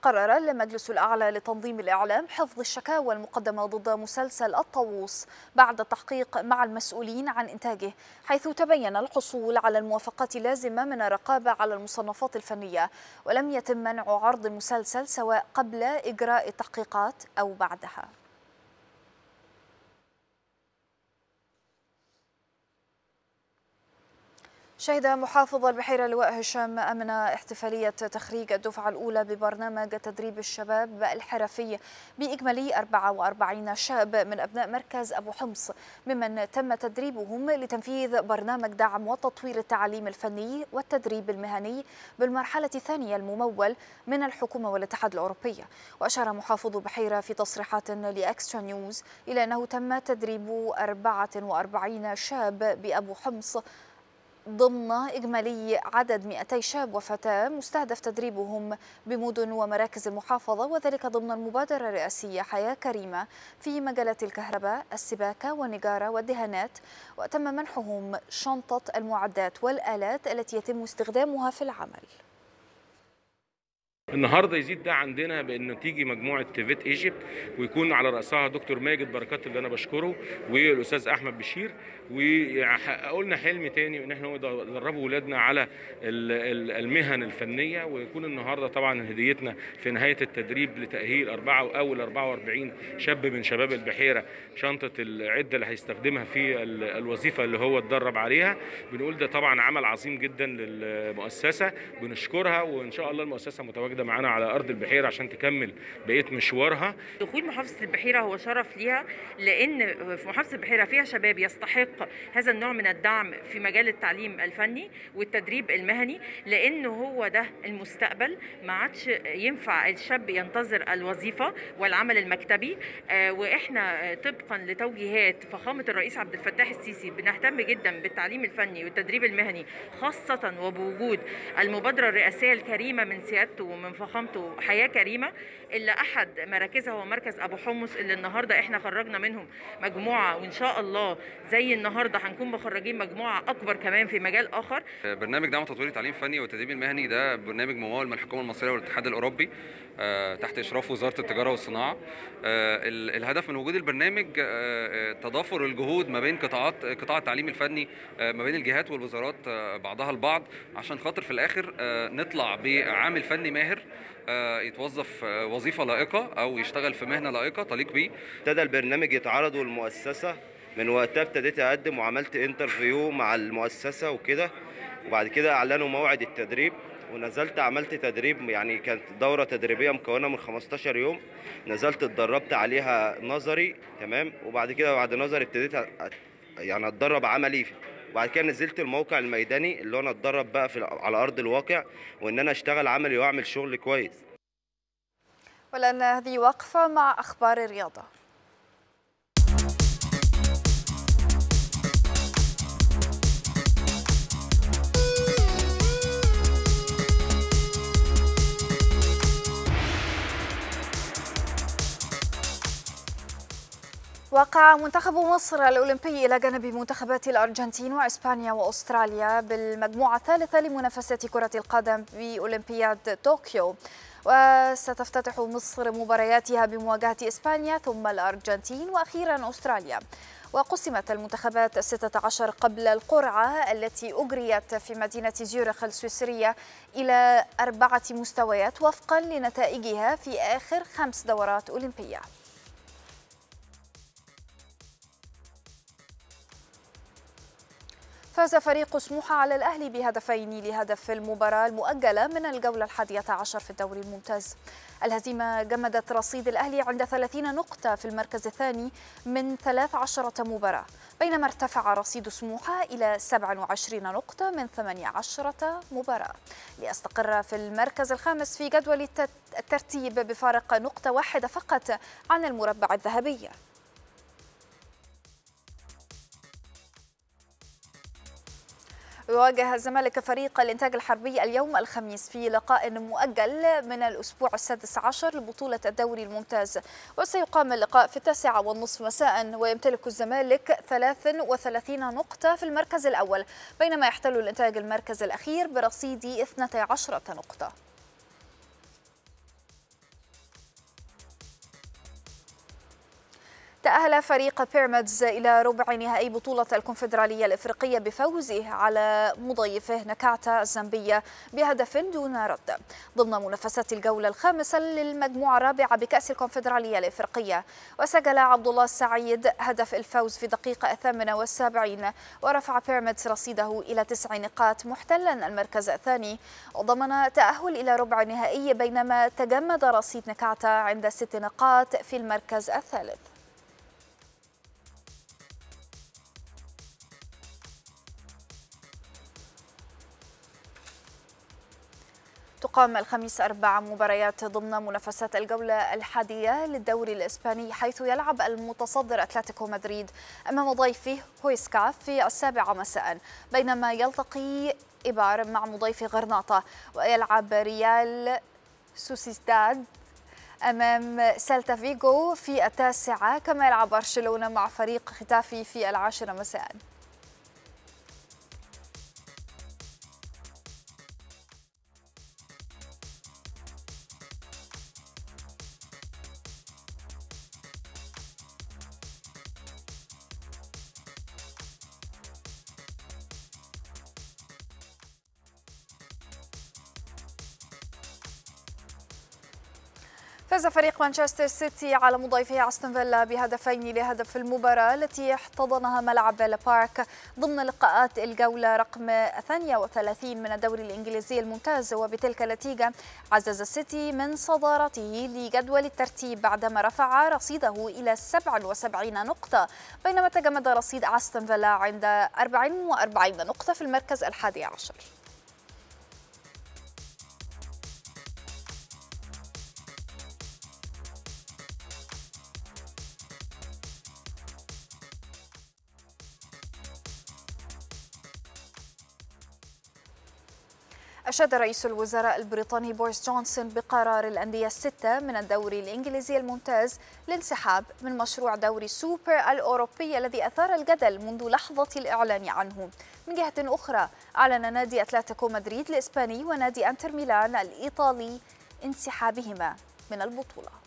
Speaker 1: قرر المجلس الأعلى لتنظيم الإعلام حفظ الشكاوى المقدمة ضد مسلسل الطاووس بعد التحقيق مع المسؤولين عن إنتاجه حيث تبين الحصول على الموافقات اللازمة من الرقابة على المصنفات الفنية ولم يتم منع عرض المسلسل سواء قبل إجراء التحقيقات أو بعدها شهد محافظ البحيرة لواء هشام أمن احتفالية تخريج الدفعة الأولى ببرنامج تدريب الشباب الحرفي بإجمالي 44 شاب من أبناء مركز أبو حمص ممن تم تدريبهم لتنفيذ برنامج دعم وتطوير التعليم الفني والتدريب المهني بالمرحلة الثانية الممول من الحكومة والاتحاد الأوروبي وأشار محافظ البحيرة في تصريحات لأكسترا نيوز إلى أنه تم تدريب 44 شاب بأبو حمص ضمن إجمالي عدد 200 شاب وفتاة مستهدف تدريبهم بمدن ومراكز المحافظة وذلك ضمن المبادرة الرئاسية حياة كريمة في مجالات الكهرباء، السباكة والنجارة والدهانات وتم منحهم شنطة المعدات والآلات التي يتم استخدامها في العمل
Speaker 5: النهارده يزيد ده عندنا بان تيجي مجموعه تيفيت ايجيبت ويكون على راسها دكتور ماجد بركات اللي انا بشكره والاستاذ احمد بشير ويحققوا لنا حلم تاني ان احنا ندربوا ولادنا على المهن الفنيه ويكون النهارده طبعا هديتنا في نهايه التدريب لتاهيل اربعه اول 44 شاب من شباب البحيره شنطه العده اللي هيستخدمها في الوظيفه اللي هو اتدرب عليها بنقول ده طبعا عمل عظيم جدا للمؤسسه بنشكرها وان شاء الله المؤسسه متواجده موجوده معانا على ارض البحيره عشان تكمل بقيه مشوارها
Speaker 2: دخول محافظه البحيره هو شرف ليها لان في محافظه البحيره فيها شباب يستحق هذا النوع من الدعم في مجال التعليم الفني والتدريب المهني لانه هو ده المستقبل ما عادش ينفع الشاب ينتظر الوظيفه والعمل المكتبي آه، واحنا طبقا لتوجيهات فخامه الرئيس عبد الفتاح السيسي بنهتم جدا بالتعليم الفني والتدريب المهني خاصه وبوجود المبادره الرئاسيه الكريمه من سيادته ومن من فخامته حياه كريمه اللي احد مراكزها هو مركز ابو حمص اللي النهارده احنا خرجنا منهم مجموعه وان شاء الله زي النهارده هنكون مخرجين مجموعه اكبر كمان في مجال اخر
Speaker 5: برنامج دعم تطوير التعليم الفني والتدريب المهني ده برنامج ممول من الحكومه المصريه والاتحاد الاوروبي آه، تحت اشراف وزاره التجاره والصناعه آه، الهدف من وجود البرنامج آه، تضافر الجهود ما بين قطاعات قطاع التعليم الفني ما بين الجهات والوزارات بعضها البعض عشان خاطر في الاخر نطلع بعامل فني ماهر الخير آه، يتوظف
Speaker 7: آه، وظيفه لائقه او يشتغل في مهنه لائقه تليق بيه ابتدى البرنامج يتعرض والمؤسسه من وقتها ابتديت اقدم وعملت انترفيو مع المؤسسه وكده وبعد كده اعلنوا موعد التدريب ونزلت عملت تدريب يعني كانت دورة تدريبية مكونة من 15 يوم نزلت اتدربت عليها نظري تمام وبعد كده بعد نظري ابتديت يعني اتدرب عملي وبعد كده نزلت الموقع الميداني اللي انا اتدرب بقى في على ارض الواقع وان انا اشتغل عملي واعمل شغل كويس
Speaker 1: ولان هذه وقفه مع اخبار الرياضه وقع منتخب مصر الأولمبي إلى جانب منتخبات الأرجنتين وإسبانيا وأستراليا بالمجموعة الثالثة لمنافسة كرة القدم بأولمبياد طوكيو وستفتتح مصر مبارياتها بمواجهة إسبانيا ثم الأرجنتين وأخيرا أستراليا وقسمت المنتخبات الستة عشر قبل القرعة التي أجريت في مدينة زيورخ السويسرية إلى أربعة مستويات وفقا لنتائجها في آخر خمس دورات أولمبية فاز فريق سموحة على الأهلي بهدفين لهدف في المباراة المؤجلة من الجولة الحادية عشر في الدوري الممتاز الهزيمة جمدت رصيد الأهلي عند 30 نقطة في المركز الثاني من 13 مباراة بينما ارتفع رصيد سموحة إلى 27 نقطة من 18 مباراة ليستقر في المركز الخامس في جدول الترتيب بفارق نقطة واحدة فقط عن المربع الذهبي يواجه الزمالك فريق الإنتاج الحربي اليوم الخميس في لقاء مؤجل من الأسبوع السادس عشر لبطولة الدوري الممتاز وسيقام اللقاء في التاسعة والنصف مساء ويمتلك الزمالك 33 نقطة في المركز الأول بينما يحتل الإنتاج المركز الأخير برصيد 12 نقطة تأهل فريق بيراميدز إلى ربع نهائي بطولة الكونفدرالية الإفريقية بفوزه على مضيفه نكاتا الزامبية بهدف دون رد ضمن منافسات الجولة الخامسة للمجموعة الرابعة بكأس الكونفدرالية الإفريقية وسجل عبد الله السعيد هدف الفوز في دقيقة الثامنة والسابعين ورفع بيراميدز رصيده إلى تسع نقاط محتلا المركز الثاني وضمن تأهل إلى ربع نهائي بينما تجمد رصيد نكاتا عند ست نقاط في المركز الثالث تقام الخميس أربع مباريات ضمن منافسات الجولة الحادية للدوري الإسباني حيث يلعب المتصدر أتلتيكو مدريد أمام ضيفه هويسكا في السابعة مساء بينما يلتقي إبار مع مضيف غرناطة ويلعب ريال سوسيستاد أمام سالتا فيجو في التاسعة كما يلعب برشلونة مع فريق ختافي في العاشرة مساءً فاز فريق مانشستر سيتي على مضيفه استون فيلا بهدفين لهدف المباراة التي احتضنها ملعب بيلا بارك ضمن لقاءات الجولة رقم 32 من الدوري الإنجليزي الممتاز وبتلك النتيجة عزز السيتي من صدارته لجدول الترتيب بعدما رفع رصيده إلى 77 نقطة بينما تجمد رصيد استون فيلا عند 44 نقطة في المركز الحادي عشر أشاد رئيس الوزراء البريطاني بوريس جونسون بقرار الأندية الستة من الدوري الإنجليزي الممتاز للانسحاب من مشروع دوري سوبر الأوروبي الذي أثار الجدل منذ لحظة الإعلان عنه من جهة أخرى أعلن نادي أتلتيكو مدريد الإسباني ونادي أنتر ميلان الإيطالي انسحابهما من البطوله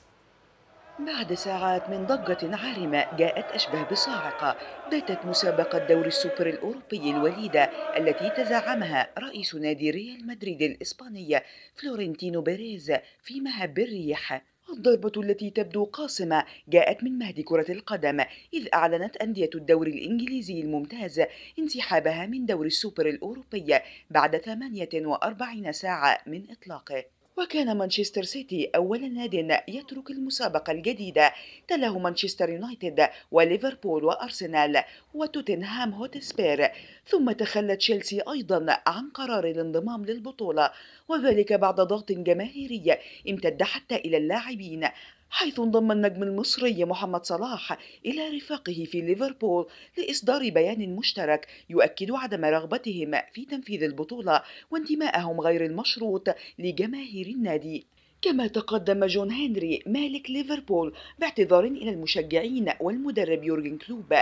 Speaker 8: بعد ساعات من ضجة عارمة جاءت أشباه بصاعقة باتت مسابقة دوري السوبر الأوروبي الوليدة التي تزعمها رئيس نادي ريال مدريد الإسبانية فلورنتينو بيريز في مهب الريح الضربة التي تبدو قاصمة جاءت من مهد كرة القدم إذ أعلنت أندية الدوري الإنجليزي الممتاز انسحابها من دوري السوبر الأوروبي بعد 48 ساعة من إطلاقه وكان مانشستر سيتي أول ناد يترك المسابقة الجديدة تلاه مانشستر يونايتد وليفربول وأرسنال وتوتنهام هوتسبير ثم تخلى تشيلسي أيضا عن قرار الانضمام للبطولة وذلك بعد ضغط جماهيري امتد حتى إلى اللاعبين حيث انضم النجم المصري محمد صلاح إلى رفاقه في ليفربول لإصدار بيان مشترك يؤكد عدم رغبتهم في تنفيذ البطولة وانتمائهم غير المشروط لجماهير النادي كما تقدم جون هنري مالك ليفربول باعتذار إلى المشجعين والمدرب يورجن كلوب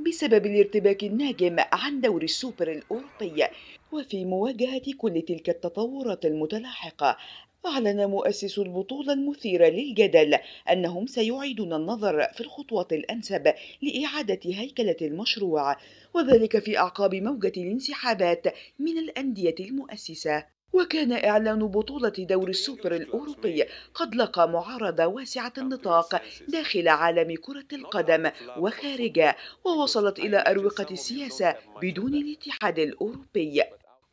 Speaker 8: بسبب الارتباك الناجم عن دوري السوبر الأوروبي وفي مواجهة كل تلك التطورات المتلاحقة أعلن مؤسس البطولة المثيرة للجدل أنهم سيعيدون النظر في الخطوة الأنسب لإعادة هيكلة المشروع وذلك في أعقاب موجة الانسحابات من الأندية المؤسسة وكان إعلان بطولة دور السوبر الأوروبي قد لقى معارضة واسعة النطاق داخل عالم كرة القدم وخارجه ووصلت إلى أروقة السياسة بدون الاتحاد الأوروبي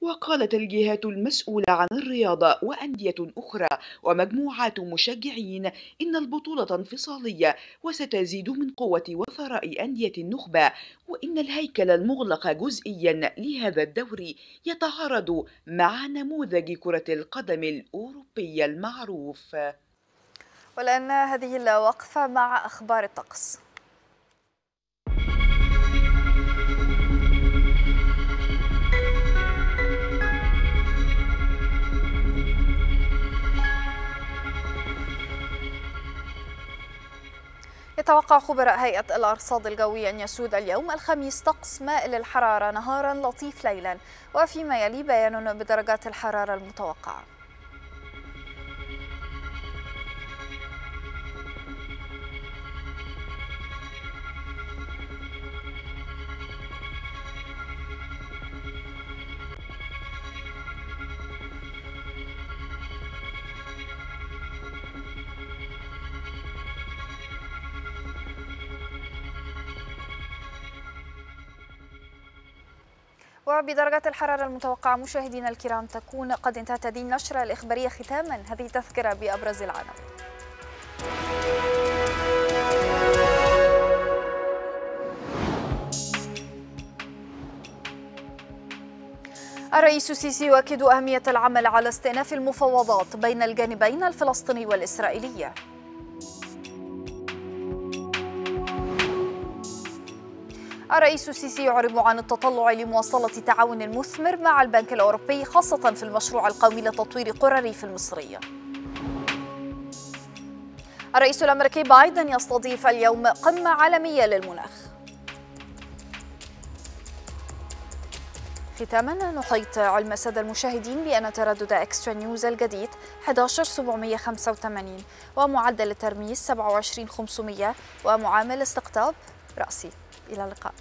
Speaker 8: وقالت الجهات المسؤولة عن الرياضة وأندية أخرى ومجموعات مشجعين إن البطولة انفصالية وستزيد من قوة وثراء أندية النخبة وإن الهيكل المغلق جزئيا لهذا الدوري يتعارض مع نموذج كرة القدم الأوروبية المعروف
Speaker 1: ولأن هذه الوقفة مع أخبار الطقس يتوقع خبراء هيئة الأرصاد الجوية أن يسود اليوم الخميس طقس مائل الحرارة نهارا لطيف ليلا وفيما يلي بيان بدرجات الحرارة المتوقعة وبدرجة الحرارة المتوقعة مشاهدينا الكرام تكون قد انتهت هذه النشرة الإخبارية ختاما هذه تذكرة بأبرز العناوين الرئيس السيسي يؤكد أهمية العمل على استئناف المفاوضات بين الجانبين الفلسطيني والإسرائيلي الرئيس السيسي يعرب عن التطلع لمواصلة تعاون مثمر مع البنك الأوروبي خاصة في المشروع القومي لتطوير قرى الريف المصرية الرئيس الأمريكي بايدن يستضيف اليوم قمة عالمية للمناخ ختاما نحيط علم سادة المشاهدين بأن تردد إكسترا نيوز الجديد 11785 ومعدل الترميز 27500 ومعامل استقطاب رأسي إلى
Speaker 2: اللقاء